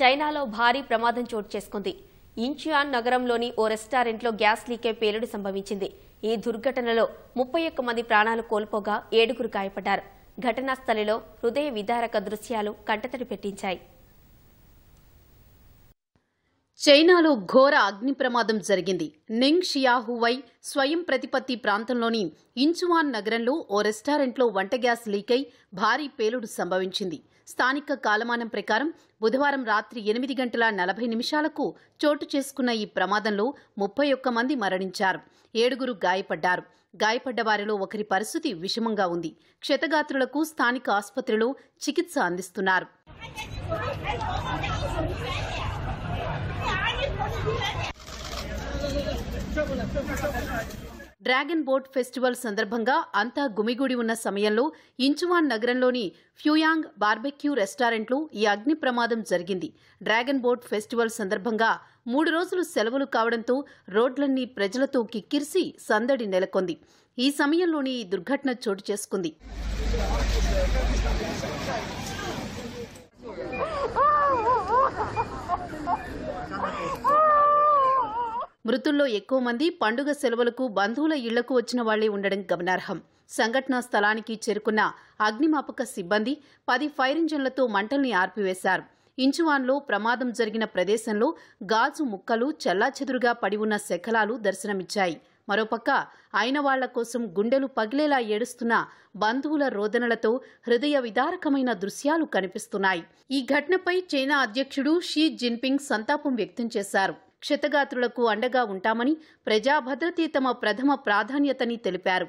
చైనాలో భారీ ప్రమాదం చోటు చేసుకుంది ఇంచియాన్ నగరంలోని ఓ రెస్టారెంట్లో గ్యాస్ లీకే పేలుడు సంభవించింది ఈ దుర్ఘటనలో ముప్పై ఒక్క మంది ప్రాణాలు కోల్పోగా ఏడుగురు గాయపడ్డారు ఘటనా స్థలిలో హృదయ విదారక దృశ్యాలు కంటతడి పెట్టించాయి చైనాలో ఘోర అగ్ని ప్రమాదం జరిగింది నింగ్ షియాహువై స్వయం ప్రతిపత్తి ప్రాంతంలోని ఇంచువాన్ నగరంలో ఓ రెస్టారెంట్లో వంట గ్యాస్ లీకై భారీ పేలుడు సంభవించింది స్థానిక కాలమానం ప్రకారం బుధవారం రాత్రి ఎనిమిది గంటల నలభై నిమిషాలకు చోటు చేసుకున్న ఈ ప్రమాదంలో ముప్పై ఒక్క మంది మరణించారు ఏడుగురు గాయపడ్డారు గాయపడ్డ వారిలో ఒకరి పరిస్థితి విషమంగా ఉంది క్షతగాత్రులకు స్థానిక ఆసుపత్రిలో చికిత్స అందిస్తున్నారు డ్రాగన్ బోట్ ఫెస్టివల్ సందర్భంగా అంతా గుమిగూడి ఉన్న సమయంలో ఇంచువాన్ నగరంలోని ఫ్యూయాంగ్ బార్బెక్యూ రెస్టారెంట్లు ఈ అగ్ని ప్రమాదం జరిగింది డ్రాగన్ బోట్ ఫెస్టివల్ సందర్భంగా మూడు రోజులు సెలవులు కావడంతో రోడ్లన్నీ ప్రజలతో కిక్కిరిసి సందడి నెలకొంది ఈ సమయంలోనే ఈ దుర్ఘటన చోటు చేసుకుంది మృతుల్లో ఎక్కువ మంది పండుగ సెలవులకు బంధువుల ఇళ్లకు వచ్చిన వాళ్లే ఉండడం గమనార్హం సంఘటనా స్థలానికి చేరుకున్న అగ్నిమాపక సిబ్బంది పది ఫైర్ ఇంజన్లతో మంటల్ని ఆర్పివేశారు ఇంచువాన్లో ప్రమాదం జరిగిన ప్రదేశంలో గాజు ముక్కలు చెల్లాచెదురుగా పడి ఉన్న శకలాలు దర్శనమిచ్చాయి మరోపక్క అయిన వాళ్ల కోసం గుండెలు పగిలేలా ఏడుస్తున్న బంధువుల రోదనలతో హృదయ విదారకమైన దృశ్యాలు కనిపిస్తున్నాయి ఈ ఘటనపై చైనా అధ్యక్షుడు షీ జిన్పింగ్ సంతాపం వ్యక్తం చేశారు క్షతగాత్రులకు అండగా ఉంటామని ప్రజాభద్రతే తమ ప్రథమ ప్రాధాన్యతని తెలిపారు